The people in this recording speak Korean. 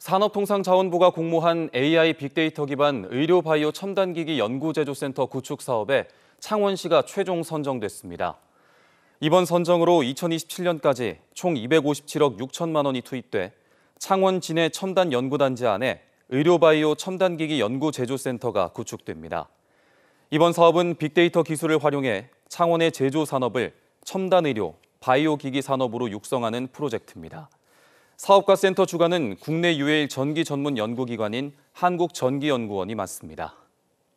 산업통상자원부가 공모한 AI 빅데이터 기반 의료바이오 첨단기기 연구제조센터 구축 사업에 창원시가 최종 선정됐습니다. 이번 선정으로 2027년까지 총 257억 6천만 원이 투입돼 창원 진해 첨단 연구단지 안에 의료바이오 첨단기기 연구제조센터가 구축됩니다. 이번 사업은 빅데이터 기술을 활용해 창원의 제조 산업을 첨단 의료, 바이오 기기 산업으로 육성하는 프로젝트입니다. 사업과센터 주관은 국내 유일 전기 전문 연구기관인 한국전기연구원이 맡습니다.